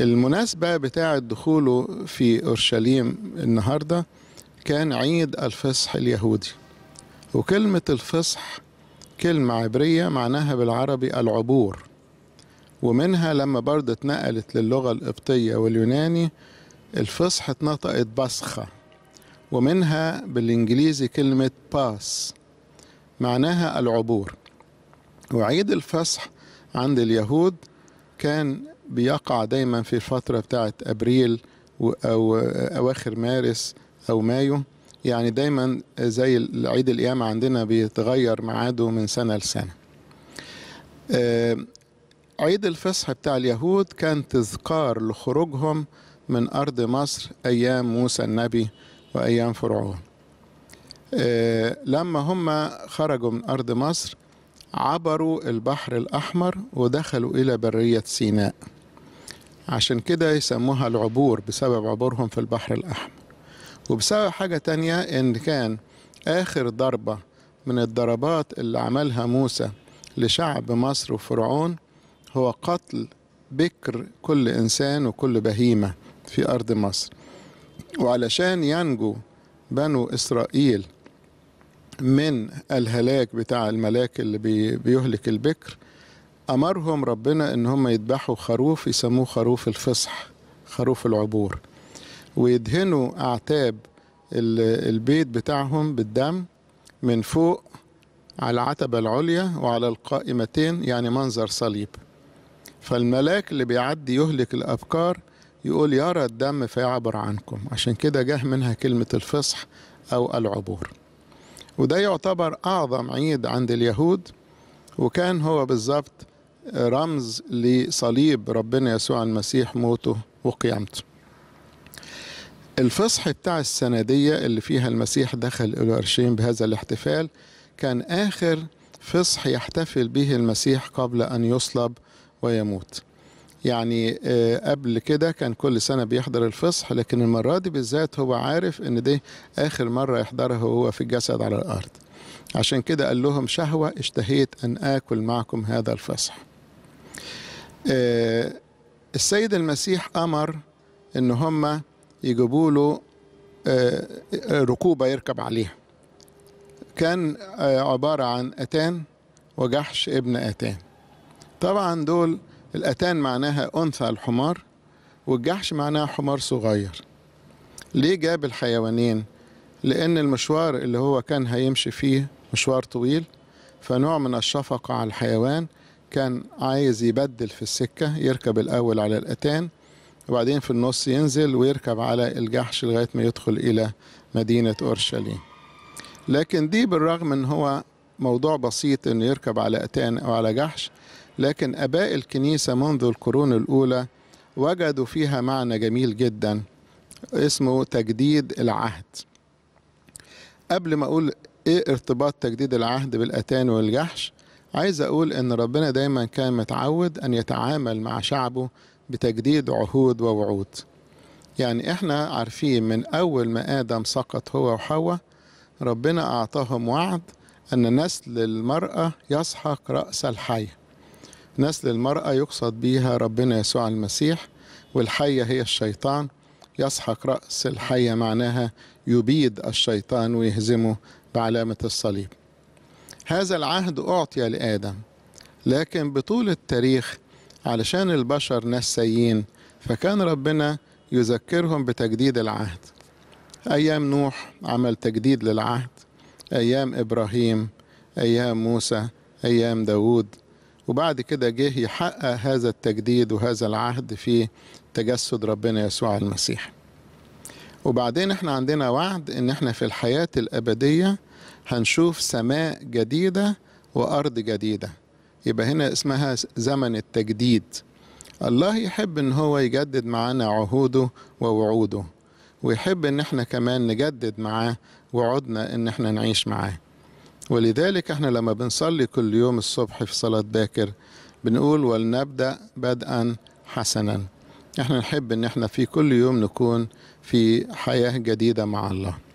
المناسبة بتاعة دخوله في أورشليم النهاردة كان عيد الفصح اليهودي وكلمة الفصح كلمة عبرية معناها بالعربي العبور ومنها لما برضه اتنقلت للغة القبطية واليوناني الفصح اتنطقت بسخة ومنها بالإنجليزي كلمة باس معناها العبور وعيد الفصح عند اليهود كان بيقع دايما في الفترة بتاعة أبريل أو أواخر مارس أو مايو يعني دايما زي عيد القيامة عندنا بيتغير ميعاده من سنة لسنة آه، عيد الفصح بتاع اليهود كان تذكار لخروجهم من أرض مصر أيام موسى النبي وأيام فرعون آه، لما هم خرجوا من أرض مصر عبروا البحر الأحمر ودخلوا إلى برية سيناء عشان كده يسموها العبور بسبب عبورهم في البحر الأحمر وبسبب حاجة تانية إن كان آخر ضربة من الضربات اللي عملها موسى لشعب مصر وفرعون هو قتل بكر كل إنسان وكل بهيمة في أرض مصر وعلشان ينجو بنو إسرائيل من الهلاك بتاع الملاك اللي بيهلك البكر أمرهم ربنا إن هم يذبحوا خروف يسموه خروف الفصح خروف العبور ويدهنوا أعتاب البيت بتاعهم بالدم من فوق على العتبة العليا وعلى القائمتين يعني منظر صليب فالملاك اللي بيعدي يهلك الأبكار يقول يرى الدم فيعبر عنكم عشان كده جه منها كلمة الفصح أو العبور وده يعتبر أعظم عيد عند اليهود وكان هو بالظبط رمز لصليب ربنا يسوع المسيح موته وقيامته الفصح بتاع السندية اللي فيها المسيح دخل إلى أورشليم بهذا الاحتفال كان آخر فصح يحتفل به المسيح قبل أن يصلب ويموت يعني آه، قبل كده كان كل سنة بيحضر الفصح لكن المرة دي بالذات هو عارف ان دي آخر مرة يحضرها هو في الجسد على الأرض عشان كده قال لهم شهوة اشتهيت أن آكل معكم هذا الفصح آه، السيد المسيح امر ان هم يجيبوا له آه، ركوبه يركب عليها كان آه، عباره عن اتان وجحش ابن اتان طبعا دول الاتان معناها انثى الحمار والجحش معناها حمار صغير ليه جاب الحيوانين لان المشوار اللي هو كان هيمشي فيه مشوار طويل فنوع من الشفقه على الحيوان كان عايز يبدل في السكة يركب الأول على الأتان وبعدين في النص ينزل ويركب على الجحش لغاية ما يدخل إلى مدينة أورشليم لكن دي بالرغم أن هو موضوع بسيط أنه يركب على أتان أو على جحش لكن أباء الكنيسة منذ القرون الأولى وجدوا فيها معنى جميل جدا اسمه تجديد العهد قبل ما أقول إيه ارتباط تجديد العهد بالأتان والجحش عايز أقول إن ربنا دايما كان متعود أن يتعامل مع شعبه بتجديد عهود ووعود يعني إحنا عارفين من أول ما آدم سقط هو وحواء ربنا أعطاهم وعد أن نسل المرأة يسحق رأس الحي نسل المرأة يقصد بيها ربنا يسوع المسيح والحية هي الشيطان يسحق رأس الحية معناها يبيد الشيطان ويهزمه بعلامة الصليب هذا العهد أعطي لآدم لكن بطول التاريخ علشان البشر نسيين فكان ربنا يذكرهم بتجديد العهد أيام نوح عمل تجديد للعهد أيام إبراهيم أيام موسى أيام داوود وبعد كده جه يحقق هذا التجديد وهذا العهد في تجسد ربنا يسوع المسيح وبعدين احنا عندنا وعد ان احنا في الحياة الأبدية هنشوف سماء جديدة وأرض جديدة يبقى هنا اسمها زمن التجديد الله يحب ان هو يجدد معانا عهوده ووعوده ويحب ان احنا كمان نجدد معاه وعودنا ان احنا نعيش معاه ولذلك احنا لما بنصلي كل يوم الصبح في صلاة باكر بنقول ولنبدأ بدءا حسنا احنا نحب ان احنا في كل يوم نكون في حياة جديدة مع الله